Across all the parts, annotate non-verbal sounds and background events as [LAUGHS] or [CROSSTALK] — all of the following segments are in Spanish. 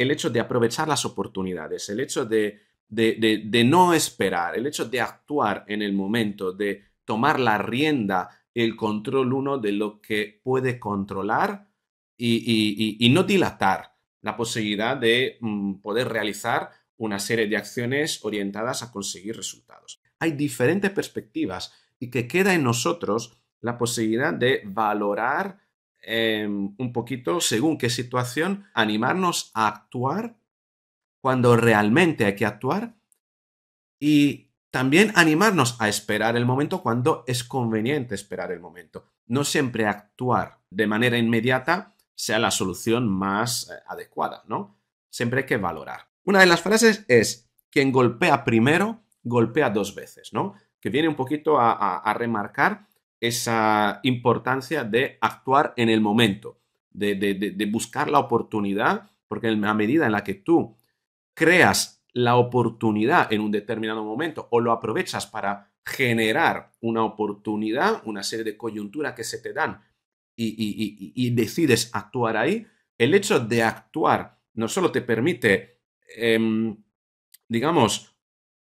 el hecho de aprovechar las oportunidades, el hecho de, no esperar, el hecho de actuar en el momento, de tomar la rienda, el control uno de lo que puede controlar y, no dilatar la posibilidad de mm, poder realizar una serie de acciones orientadas a conseguir resultados. Hay diferentes perspectivas y que queda en nosotros la posibilidad de valorar Em, un poquito, según qué situación, animarnos a actuar cuando realmente hay que actuar y también animarnos a esperar el momento cuando es conveniente esperar el momento. No siempre actuar de manera inmediata sea la solución más eh, adecuada, ¿no? Siempre hay que valorar. Una de las frases es, quien golpea primero, golpea dos veces, ¿no? Que viene un poquito a remarcar esa importancia de actuar en el momento, de, buscar la oportunidad, porque a medida en la que tú creas la oportunidad en un determinado momento o lo aprovechas para generar una oportunidad, una serie de coyunturas que se te dan y, decides actuar ahí, el hecho de actuar no solo te permite, em, digamos,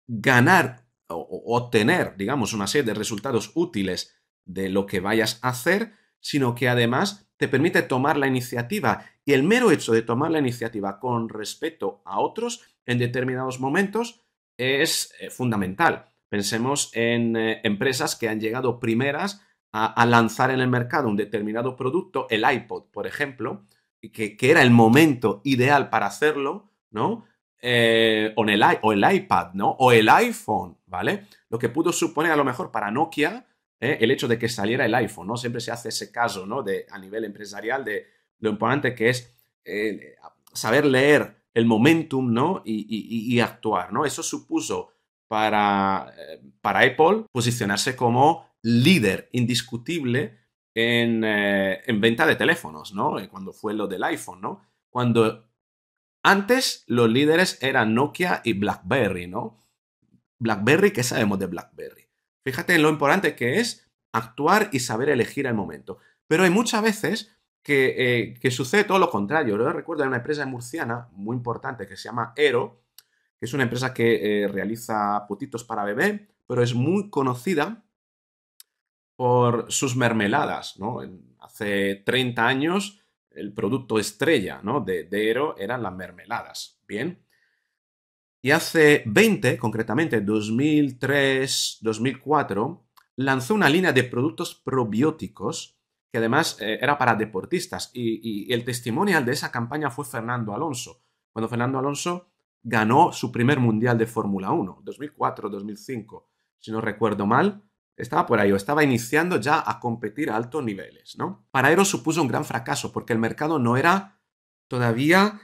ganar o obtener, digamos, una serie de resultados útiles de lo que vayas a hacer, sino que además te permite tomar la iniciativa y el mero hecho de tomar la iniciativa con respeto a otros en determinados momentos es eh, fundamental. Pensemos en eh, empresas que han llegado primeras a, lanzar en el mercado un determinado producto, el iPod, por ejemplo, que, que era el momento ideal para hacerlo, ¿no? Eh, o, el, o el iPad, ¿no? O el iPhone, ¿vale? Lo que pudo suponer a lo mejor para Nokia ¿eh? el hecho de que saliera el iPhone, ¿no? Siempre se hace ese caso, ¿no? a nivel empresarial de lo importante que es eh, saber leer el momentum, ¿no? Y, actuar, ¿no? Eso supuso para, eh, para Apple posicionarse como líder indiscutible en, en, venta de teléfonos, ¿no? Cuando fue lo del iPhone, ¿no? Cuando antes los líderes eran Nokia y BlackBerry, ¿no? BlackBerry, ¿qué sabemos de BlackBerry? Fíjate en lo importante que es actuar y saber elegir el momento. Pero hay muchas veces eh, que, sucede todo lo contrario. Yo recuerdo de una empresa murciana muy importante que se llama Ero, que es una empresa que eh, realiza putitos para bebé, pero es muy conocida por sus mermeladas, hace 30 años el producto estrella de, de Ero eran las mermeladas, ¿bien? Y hace 20, concretamente 2003, 2004, lanzó una línea de productos probióticos que además eh, era para deportistas. Y, el testimonial de esa campaña fue Fernando Alonso, cuando Fernando Alonso ganó su primer mundial de Fórmula 1, 2004, 2005, si no recuerdo mal. Estaba por ahí, o estaba iniciando ya a competir a altos niveles, ¿no? Para Eros supuso un gran fracaso porque el mercado no era todavía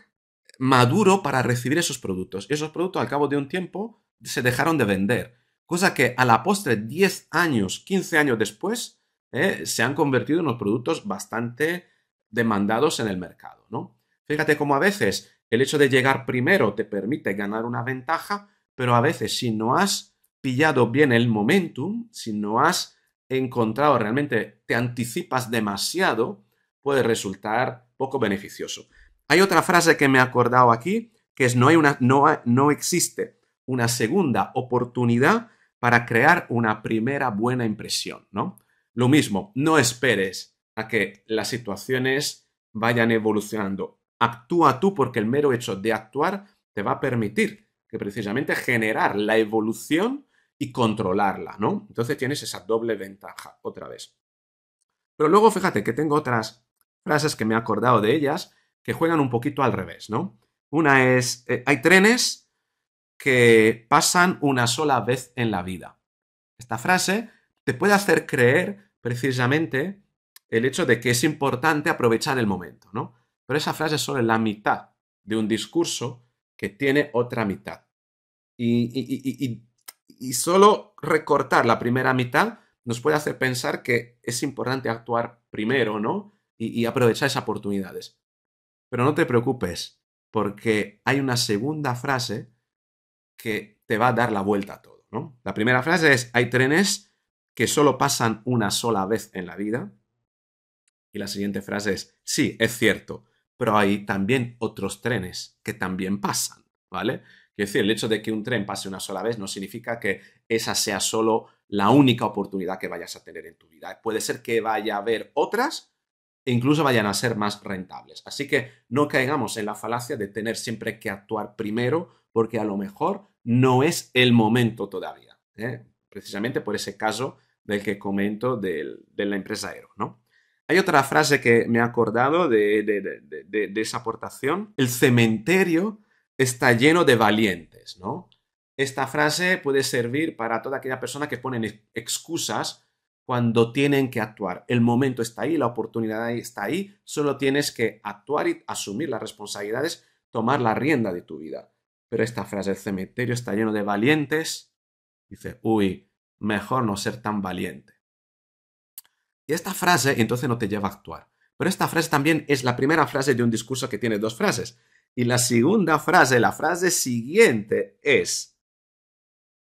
maduro para recibir esos productos. esos productos al cabo de un tiempo se dejaron de vender, cosa que a la postre 10 años, 15 años después, eh, se han convertido en unos productos bastante demandados en el mercado, ¿no? Fíjate cómo a veces el hecho de llegar primero te permite ganar una ventaja, pero a veces si no has pillado bien el momentum, si no has encontrado realmente, te anticipas demasiado, puede resultar poco beneficioso. Hay otra frase que me he acordado aquí, que es no, hay una, no, existe una segunda oportunidad para crear una primera buena impresión, ¿no? Lo mismo, no esperes a que las situaciones vayan evolucionando. Actúa tú porque el mero hecho de actuar te va a permitir que precisamente generar la evolución y controlarla, ¿no? Entonces tienes esa doble ventaja otra vez. Pero luego fíjate que tengo otras frases que me he acordado de ellas que juegan un poquito al revés, ¿no? Una es, eh, hay trenes que pasan una sola vez en la vida. Esta frase te puede hacer creer precisamente el hecho de que es importante aprovechar el momento, ¿no? Pero esa frase es solo la mitad de un discurso que tiene otra mitad. Y, y, solo recortar la primera mitad nos puede hacer pensar que es importante actuar primero, ¿no? Y, aprovechar esas oportunidades. Pero no te preocupes, porque hay una segunda frase que te va a dar la vuelta a todo, ¿no? La primera frase es, hay trenes que solo pasan una sola vez en la vida. Y la siguiente frase es, sí, es cierto, pero hay también otros trenes que también pasan, ¿vale? Quiero decir, el hecho de que un tren pase una sola vez no significa que esa sea solo la única oportunidad que vayas a tener en tu vida. Puede ser que vaya a haber otras e incluso vayan a ser más rentables. Así que no caigamos en la falacia de tener siempre que actuar primero porque a lo mejor no es el momento todavía, ¿eh? precisamente por ese caso del que comento de la empresa Aero, ¿no? Hay otra frase que me ha acordado de, esa aportación. El cementerio está lleno de valientes, ¿no? Esta frase puede servir para toda aquella persona que pone excusas cuando tienen que actuar. El momento está ahí, la oportunidad está ahí, solo tienes que actuar y asumir las responsabilidades, tomar la rienda de tu vida. Pero esta frase, el cementerio está lleno de valientes, dice, uy, mejor no ser tan valiente. Y esta frase entonces no te lleva a actuar. Pero esta frase también es la primera frase de un discurso que tiene dos frases. Y la segunda frase, la frase siguiente es,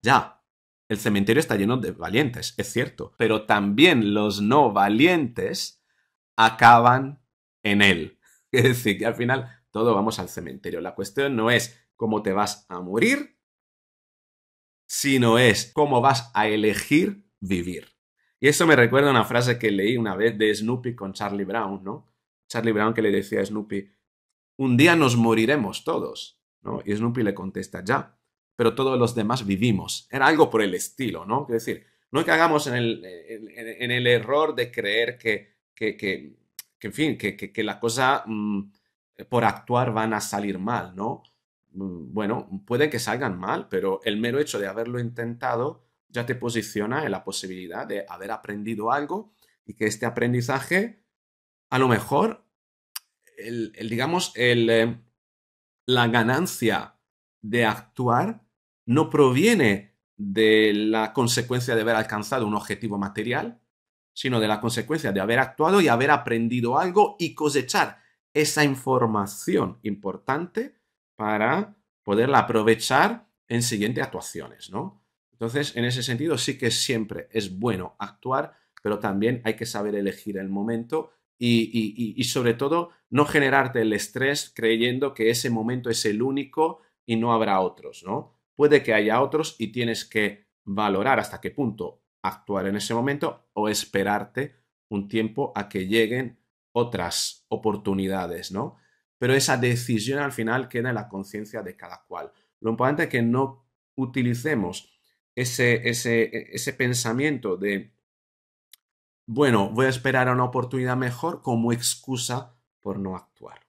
ya, el cementerio está lleno de valientes, es cierto, pero también los no valientes acaban en él. [LAUGHS] Es decir, que al final todo vamos al cementerio. La cuestión no es cómo te vas a morir, sino es cómo vas a elegir vivir. Y eso me recuerda a una frase que leí una vez de Snoopy con Charlie Brown, ¿no? Charlie Brown que le decía a Snoopy, un día nos moriremos todos, ¿no? Y Snoopy le contesta, ya, pero todos los demás vivimos. Era algo por el estilo, ¿no? Es decir, no hagamos en el, en, el error de creer que, que, en fin, que, que, que la cosa mm, por actuar van a salir mal, ¿no? Mm, bueno, puede que salgan mal, pero el mero hecho de haberlo intentado ya te posiciona en la posibilidad de haber aprendido algo y que este aprendizaje, a lo mejor, el digamos, el, eh, la ganancia de actuar no proviene de la consecuencia de haber alcanzado un objetivo material, sino de la consecuencia de haber actuado y haber aprendido algo y cosechar esa información importante para poderla aprovechar en siguientes actuaciones, ¿no? Entonces, en ese sentido, sí que siempre es bueno actuar, pero también hay que saber elegir el momento y, sobre todo no generarte el estrés creyendo que ese momento es el único y no habrá otros, ¿no? Puede que haya otros y tienes que valorar hasta qué punto actuar en ese momento o esperarte un tiempo a que lleguen otras oportunidades, ¿no? Pero esa decisión al final queda en la conciencia de cada cual. Lo importante es que no utilicemos ese, ese, ese pensamiento de, bueno, voy a esperar a una oportunidad mejor como excusa por no actuar.